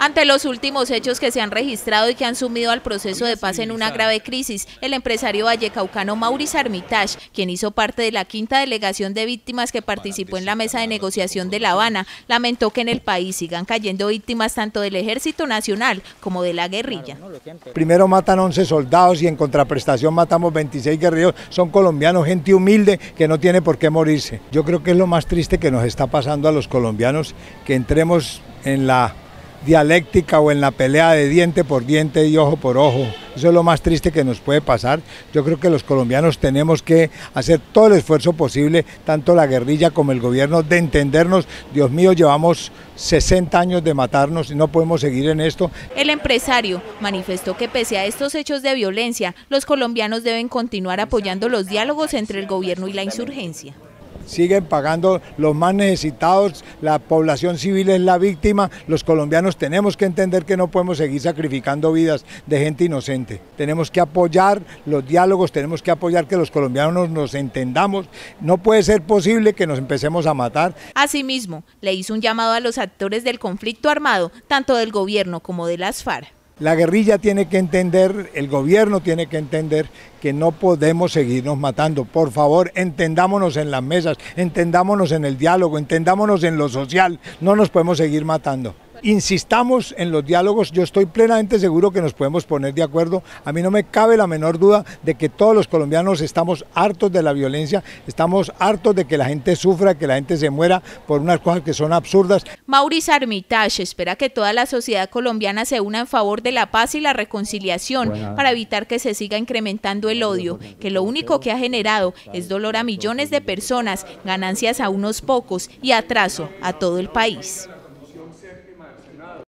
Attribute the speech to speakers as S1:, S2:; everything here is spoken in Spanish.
S1: Ante los últimos hechos que se han registrado y que han sumido al proceso de paz en una grave crisis, el empresario vallecaucano Maurice Armitage, quien hizo parte de la quinta delegación de víctimas que participó en la mesa de negociación de La Habana, lamentó que en el país sigan cayendo víctimas tanto del Ejército Nacional como de la guerrilla.
S2: Primero matan 11 soldados y en contraprestación matamos 26 guerrilleros. Son colombianos, gente humilde que no tiene por qué morirse. Yo creo que es lo más triste que nos está pasando a los colombianos, que entremos en la dialéctica o en la pelea de diente por diente y ojo por ojo. Eso es lo más triste que nos puede pasar. Yo creo que los colombianos tenemos que hacer todo el esfuerzo posible, tanto la guerrilla como el gobierno, de entendernos. Dios mío, llevamos 60 años de matarnos y no podemos seguir en esto.
S1: El empresario manifestó que pese a estos hechos de violencia, los colombianos deben continuar apoyando los diálogos entre el gobierno y la insurgencia
S2: siguen pagando los más necesitados, la población civil es la víctima, los colombianos tenemos que entender que no podemos seguir sacrificando vidas de gente inocente. Tenemos que apoyar los diálogos, tenemos que apoyar que los colombianos nos entendamos. No puede ser posible que nos empecemos a matar.
S1: Asimismo, le hizo un llamado a los actores del conflicto armado, tanto del gobierno como de las FARC.
S2: La guerrilla tiene que entender, el gobierno tiene que entender que no podemos seguirnos matando. Por favor, entendámonos en las mesas, entendámonos en el diálogo, entendámonos en lo social. No nos podemos seguir matando insistamos en los diálogos, yo estoy plenamente seguro que nos podemos poner de acuerdo. A mí no me cabe la menor duda de que todos los colombianos estamos hartos de la violencia, estamos hartos de que la gente sufra, que la gente se muera por unas cosas que son absurdas.
S1: Maurice Armitage espera que toda la sociedad colombiana se una en favor de la paz y la reconciliación para evitar que se siga incrementando el odio, que lo único que ha generado es dolor a millones de personas, ganancias a unos pocos y atraso a todo el país.